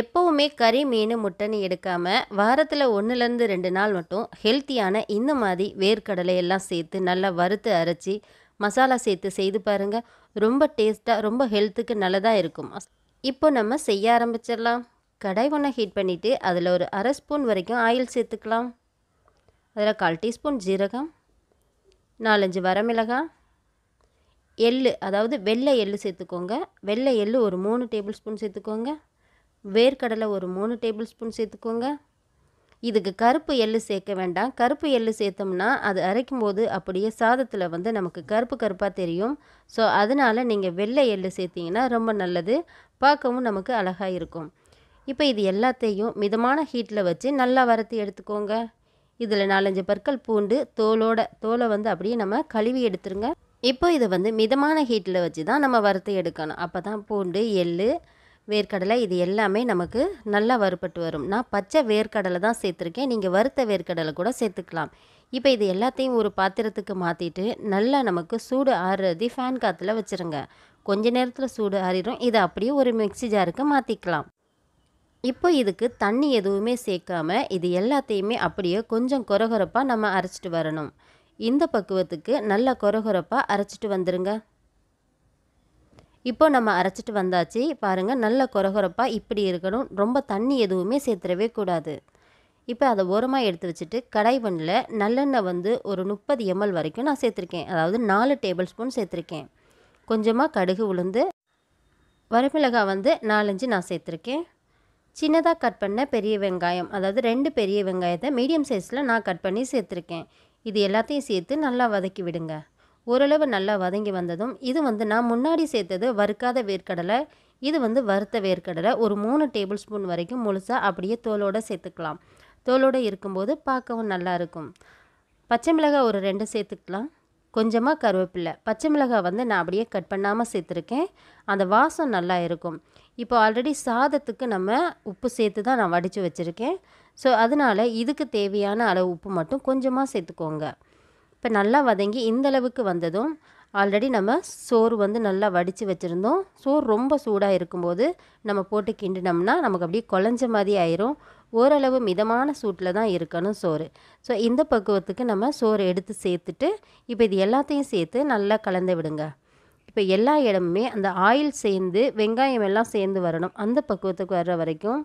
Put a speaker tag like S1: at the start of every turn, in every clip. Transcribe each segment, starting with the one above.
S1: எப்போவுமே கறி மீன் முட்டைன்னு எடுக்காமல் வாரத்தில் ஒன்றுலேருந்து ரெண்டு நாள் மட்டும் ஹெல்த்தியான இந்த மாதிரி வேர்க்கடலை எல்லாம் சேர்த்து நல்லா வறுத்து அரைச்சி மசாலா சேர்த்து செய்து பாருங்கள் ரொம்ப டேஸ்ட்டாக ரொம்ப ஹெல்த்துக்கு நல்லதாக இருக்கும் இப்போ நம்ம செய்ய ஆரம்பிச்சிடலாம் கடை ஒன்று ஹீட் பண்ணிவிட்டு அதில் ஒரு அரை ஸ்பூன் வரைக்கும் ஆயில் சேர்த்துக்கலாம் அதில் கால் டீஸ்பூன் ஜீரகம் நாலஞ்சு வரமிளகாய் எள் அதாவது வெள்ளை எள்ளு சேர்த்துக்கோங்க வெள்ளை எள் ஒரு மூணு டேபிள் ஸ்பூன் சேர்த்துக்கோங்க வேர்க்கடலை ஒரு மூணு டேபிள் ஸ்பூன் சேர்த்துக்கோங்க இதுக்கு கருப்பு எள்ளு சேர்க்க வேண்டாம் கருப்பு எள்ளு சேர்த்தோம்னா அது அரைக்கும் போது அப்படியே சாதத்தில் வந்து நமக்கு கருப்பு கருப்பாக தெரியும் ஸோ அதனால் நீங்கள் வெள்ளை எள்ளு சேர்த்திங்கன்னா ரொம்ப நல்லது பார்க்கவும் நமக்கு அழகாக இருக்கும் இப்போ இது எல்லாத்தையும் மிதமான ஹீட்டில் வச்சு நல்லா வரத்து எடுத்துக்கோங்க இதில் நாலஞ்சு பற்கள் பூண்டு தோலோட தோலை வந்து அப்படியே நம்ம கழுவி எடுத்துருங்க இப்போ இதை வந்து மிதமான ஹீட்டில் வச்சு தான் நம்ம வறுத்து எடுக்கணும் அப்போ தான் பூண்டு எள்ளு வேர்க்கடலை இது எல்லாமே நமக்கு நல்லா வறுபட்டு வரும் நான் பச்சை வேர்க்கடலை தான் சேர்த்துருக்கேன் நீங்கள் வறுத்த வேர்க்கடலை கூட சேர்த்துக்கலாம் இப்போ இது எல்லாத்தையும் ஒரு பாத்திரத்துக்கு மாற்றிட்டு நல்லா நமக்கு சூடு ஆறுறது ஃபேன் காற்றுல வச்சுருங்க கொஞ்ச நேரத்தில் சூடு ஆறிடும் இதை அப்படியே ஒரு மிக்சி ஜாருக்கு மாற்றிக்கலாம் இப்போ இதுக்கு தண்ணி எதுவுமே சேர்க்காம இது எல்லாத்தையுமே அப்படியே கொஞ்சம் கொரகொரப்பாக நம்ம அரைச்சிட்டு வரணும் இந்த பக்குவத்துக்கு நல்லா கொரகொரப்பாக அரைச்சிட்டு வந்துடுங்க இப்போ நம்ம அரைச்சிட்டு வந்தாச்சு பாருங்கள் நல்ல குறகுறப்பாக இப்படி இருக்கணும் ரொம்ப தண்ணி எதுவுமே சேர்த்துடவே கூடாது இப்போ அதை ஓரமாக எடுத்து வச்சுட்டு கடாய் பண்ணில் நல்லெண்ணெய் வந்து ஒரு முப்பது எம்எல் வரைக்கும் நான் சேர்த்துருக்கேன் அதாவது நாலு டேபிள் ஸ்பூன் சேர்த்துருக்கேன் கொஞ்சமாக கடுகு உளுந்து வரமிளகாய் வந்து நாலஞ்சு நான் சேர்த்துருக்கேன் சின்னதாக கட் பண்ண பெரிய வெங்காயம் அதாவது ரெண்டு பெரிய வெங்காயத்தை மீடியம் சைஸில் நான் கட் பண்ணி சேர்த்துருக்கேன் இது எல்லாத்தையும் சேர்த்து நல்லா வதக்கி விடுங்க ஓரளவு நல்லா வதங்கி வந்ததும் இது வந்து நான் முன்னாடி சேர்த்தது வறுக்காத வேர்க்கடலை இது வந்து வறுத்த வேர்க்கடலை ஒரு மூணு டேபிள் ஸ்பூன் வரைக்கும் முழுசாக அப்படியே தோலோடு சேர்த்துக்கலாம் தோலோடு இருக்கும்போது பார்க்கவும் நல்லாயிருக்கும் பச்சை மிளகாய் ஒரு ரெண்டு சேர்த்துக்கலாம் கொஞ்சமாக கருவேப்பில்லை பச்சை மிளகாய் வந்து நான் அப்படியே கட் பண்ணாமல் சேர்த்துருக்கேன் அந்த வாசம் நல்லா இருக்கும் இப்போ ஆல்ரெடி சாதத்துக்கு நம்ம உப்பு சேர்த்து தான் நான் வடித்து வச்சுருக்கேன் ஸோ அதனால் இதுக்கு தேவையான அளவு உப்பு மட்டும் கொஞ்சமாக சேர்த்துக்கோங்க இப்போ நல்லா வதங்கி இந்தளவுக்கு வந்ததும் ஆல்ரெடி நம்ம சோறு வந்து நல்லா வடித்து வச்சுருந்தோம் சோறு ரொம்ப சூடாக இருக்கும்போது நம்ம போட்டு கிண்டினோம்னா நமக்கு அப்படியே குழஞ்ச மாதிரி ஆயிரும் ஓரளவு மிதமான சூட்டில் தான் இருக்கணும் சோறு ஸோ இந்த பக்குவத்துக்கு நம்ம சோறு எடுத்து சேர்த்துட்டு இப்போ இது எல்லாத்தையும் சேர்த்து நல்லா கலந்து விடுங்க இப்போ எல்லா இடமுமே அந்த ஆயில் சேர்ந்து வெங்காயம் எல்லாம் சேர்ந்து வரணும் அந்த பக்குவத்துக்கு வர்ற வரைக்கும்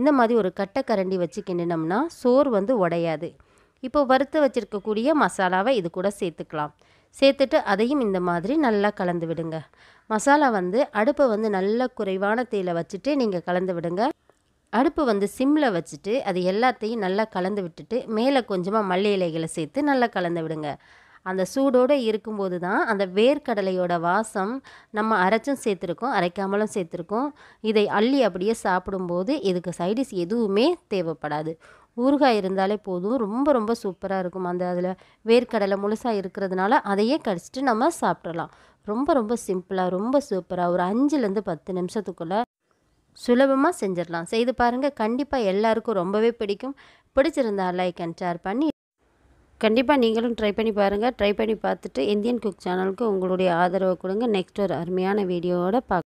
S1: இந்த மாதிரி ஒரு கட்டை கரண்டி வச்சு கிண்டினோம்னா சோறு வந்து உடையாது இப்போ வறுத்து வச்சுருக்கக்கூடிய மசாலாவை இது கூட சேர்த்துக்கலாம் சேர்த்துட்டு அதையும் இந்த மாதிரி நல்லா கலந்து விடுங்க மசாலா வந்து அடுப்பை வந்து நல்ல குறைவான தேயில வச்சுட்டு நீங்கள் கலந்து விடுங்க அடுப்பு வந்து சிம்மில் வச்சுட்டு அது எல்லாத்தையும் நல்லா கலந்து விட்டுட்டு மேலே கொஞ்சமாக மல்லி இலைகளை சேர்த்து நல்லா கலந்து விடுங்க அந்த சூடோடு இருக்கும்போது தான் அந்த வேர்க்கடலையோட வாசம் நம்ம அரைச்சும் சேர்த்துருக்கோம் அரைக்காமலும் சேர்த்துருக்கோம் இதை அள்ளி அப்படியே சாப்பிடும்போது இதுக்கு சைடிஸ் எதுவுமே தேவைப்படாது ஊறுகாய் இருந்தாலே போதும் ரொம்ப ரொம்ப சூப்பராக இருக்கும் அந்த அதில் வேர்க்கடலை முழுசாக இருக்கிறதுனால அதையே கடிச்சிட்டு நம்ம சாப்பிடலாம் ரொம்ப ரொம்ப சிம்பிளாக ரொம்ப சூப்பராக ஒரு அஞ்சுலேருந்து பத்து நிமிஷத்துக்குள்ளே சுலபமாக செஞ்சிடலாம் செய்து பாருங்கள் கண்டிப்பாக எல்லாருக்கும் ரொம்பவே பிடிக்கும் பிடிச்சிருந்தா லைக் அண்ட் ஷேர் பண்ணி கண்டிப்பாக நீங்களும் ட்ரை பண்ணி பாருங்கள் ட்ரை பண்ணி பார்த்துட்டு இந்தியன் குக் சேனலுக்கு உங்களுடைய ஆதரவை கொடுங்க நெக்ஸ்ட் ஒரு அருமையான வீடியோவோட பார்க்க